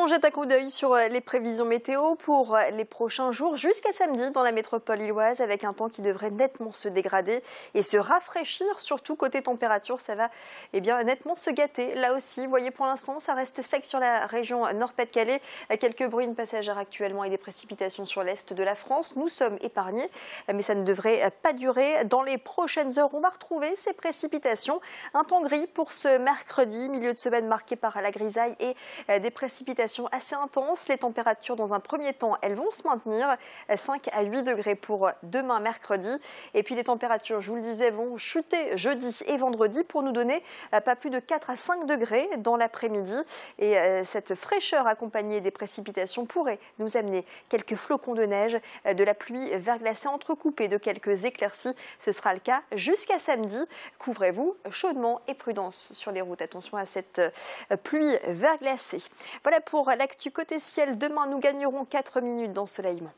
on jette un coup d'œil sur euh, les prévisions météo pour euh, les prochains jours jusqu'à samedi dans la métropole illoise avec un temps qui devrait nettement se dégrader et se rafraîchir. Surtout côté température, ça va eh bien, nettement se gâter. Là aussi, vous voyez pour l'instant, ça reste sec sur la région Nord-Pas-de-Calais. Euh, quelques de passagères actuellement et des précipitations sur l'est de la France. Nous sommes épargnés, mais ça ne devrait pas durer. Dans les prochaines heures, on va retrouver ces précipitations. Un temps gris pour ce mercredi, milieu de semaine marqué par la grisaille et des précipitations assez intense. Les températures, dans un premier temps, elles vont se maintenir. 5 euh, à 8 degrés pour euh, demain, mercredi. Et puis les températures, je vous le disais, vont chuter jeudi et vendredi pour nous donner euh, pas plus de 4 à 5 degrés dans l'après-midi. Et cette fraîcheur accompagnée des précipitations pourrait nous amener quelques flocons de neige, de la pluie verglacée entrecoupée de quelques éclaircies. Ce sera le cas jusqu'à samedi. Couvrez-vous chaudement et prudence sur les routes. Attention à cette pluie verglacée. Voilà pour pour l'actu côté ciel. Demain, nous gagnerons 4 minutes d'ensoleillement.